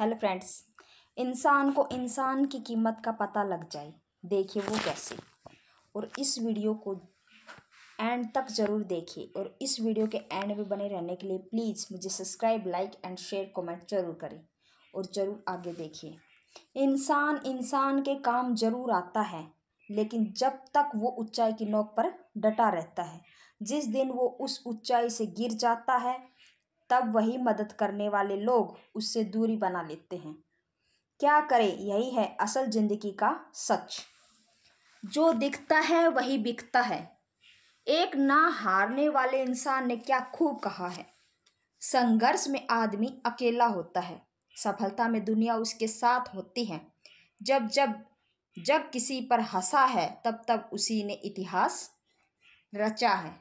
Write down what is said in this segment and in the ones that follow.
hello friends इंसान को इंसान की कीमत का पता लग जाए देखिए वो कैसे और इस वीडियो को एंड तक ज़रूर देखिए और इस वीडियो के एंड में बने रहने के लिए प्लीज़ मुझे subscribe like and share comment ज़रूर करें और ज़रूर आगे देखिए इंसान इंसान के काम जरूर आता है लेकिन जब तक वो ऊंचाई की नोक पर डटा रहता है जिस दिन वो उस ऊंचाई से गिर जाता है तब वही मदद करने वाले लोग उससे दूरी बना लेते हैं क्या करें यही है असल ज़िंदगी का सच जो दिखता है वही बिकता है एक ना हारने वाले इंसान ने क्या खूब कहा है संघर्ष में आदमी अकेला होता है सफलता में दुनिया उसके साथ होती है जब जब जब किसी पर हंसा है तब तब उसी ने इतिहास रचा है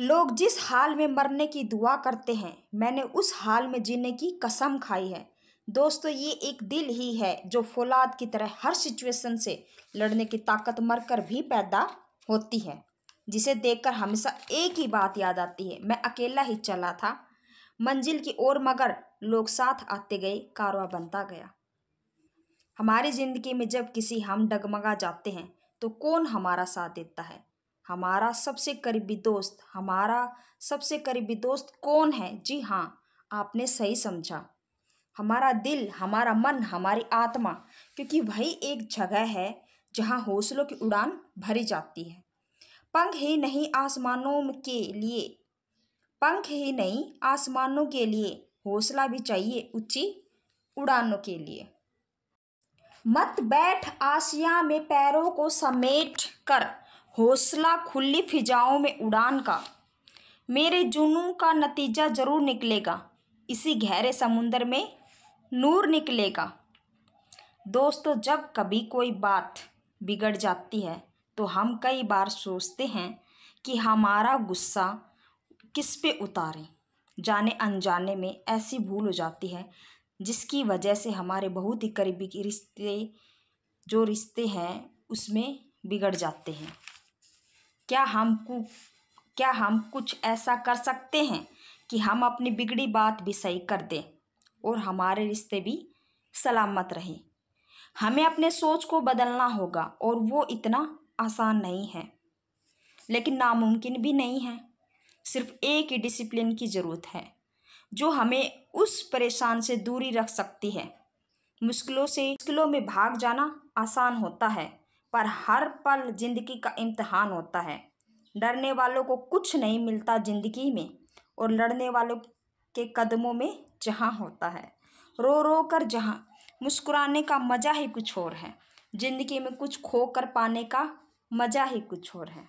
लोग जिस हाल में मरने की दुआ करते हैं मैंने उस हाल में जीने की कसम खाई है दोस्तों ये एक दिल ही है जो फौलाद की तरह हर सिचुएशन से लड़ने की ताकत मरकर भी पैदा होती है जिसे देखकर हमेशा एक ही बात याद आती है मैं अकेला ही चला था मंजिल की ओर मगर लोग साथ आते गए कारवा बनता गया हमारी ज़िंदगी में जब किसी हम डगमगा जाते हैं तो कौन हमारा साथ देता है हमारा सबसे करीबी दोस्त हमारा सबसे करीबी दोस्त कौन है जी हाँ आपने सही समझा हमारा दिल हमारा मन हमारी आत्मा क्योंकि वही एक जगह है जहाँ हौसलों की उड़ान भरी जाती है पंख ही नहीं आसमानों के लिए पंख ही नहीं आसमानों के लिए हौसला भी चाहिए ऊंची उड़ानों के लिए मत बैठ आसिया में पैरों को समेट कर हौसला खुली फिजाओं में उड़ान का मेरे जुनू का नतीजा ज़रूर निकलेगा इसी गहरे समुंदर में नूर निकलेगा दोस्तों जब कभी कोई बात बिगड़ जाती है तो हम कई बार सोचते हैं कि हमारा गुस्सा किस पे उतारें जाने अनजाने में ऐसी भूल हो जाती है जिसकी वजह से हमारे बहुत ही करीबी रिश्ते जो रिश्ते हैं उसमें बिगड़ जाते हैं क्या हम कु क्या हम कुछ ऐसा कर सकते हैं कि हम अपनी बिगड़ी बात भी सही कर दें और हमारे रिश्ते भी सलामत रहें हमें अपने सोच को बदलना होगा और वो इतना आसान नहीं है लेकिन नामुमकिन भी नहीं है सिर्फ एक ही डिसिप्लिन की ज़रूरत है जो हमें उस परेशान से दूरी रख सकती है मुश्किलों से मुश्किलों में भाग जाना आसान होता है पर हर पल जिंदगी का इम्तहान होता है डरने वालों को कुछ नहीं मिलता जिंदगी में और लड़ने वालों के कदमों में जहाँ होता है रो रो कर जहाँ मुस्कुराने का मज़ा ही कुछ और है ज़िंदगी में कुछ खो कर पाने का मज़ा ही कुछ और है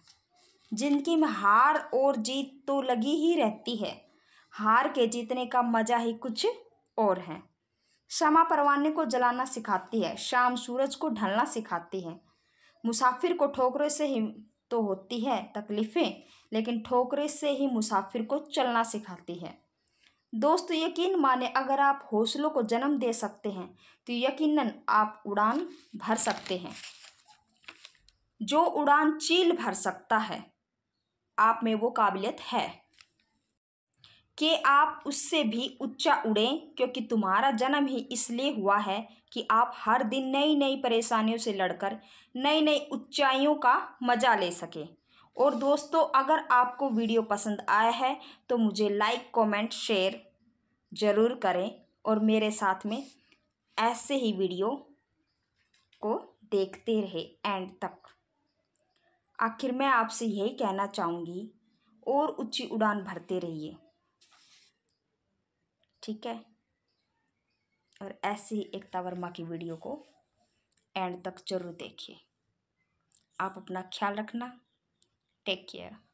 ज़िंदगी में हार और जीत तो लगी ही रहती है हार के जीतने का मज़ा ही कुछ और है क्षमा परवाने को जलाना सिखाती है शाम सूरज को ढलना सिखाती है मुसाफिर को ठोकरे से ही तो होती है तकलीफ़ें लेकिन ठोकरे से ही मुसाफिर को चलना सिखाती है दोस्तों यकीन माने अगर आप हौसलों को जन्म दे सकते हैं तो यकीनन आप उड़ान भर सकते हैं जो उड़ान चील भर सकता है आप में वो काबिलियत है कि आप उससे भी ऊंचा उड़ें क्योंकि तुम्हारा जन्म ही इसलिए हुआ है कि आप हर दिन नई नई परेशानियों से लड़कर नई नई ऊंचाइयों का मज़ा ले सकें और दोस्तों अगर आपको वीडियो पसंद आया है तो मुझे लाइक कमेंट शेयर ज़रूर करें और मेरे साथ में ऐसे ही वीडियो को देखते रहे एंड तक आखिर मैं आपसे यही कहना चाहूँगी और ऊँची उड़ान भरते रहिए ठीक है और ऐसे ही एकता वर्मा की वीडियो को एंड तक जरूर देखिए आप अपना ख्याल रखना टेक केयर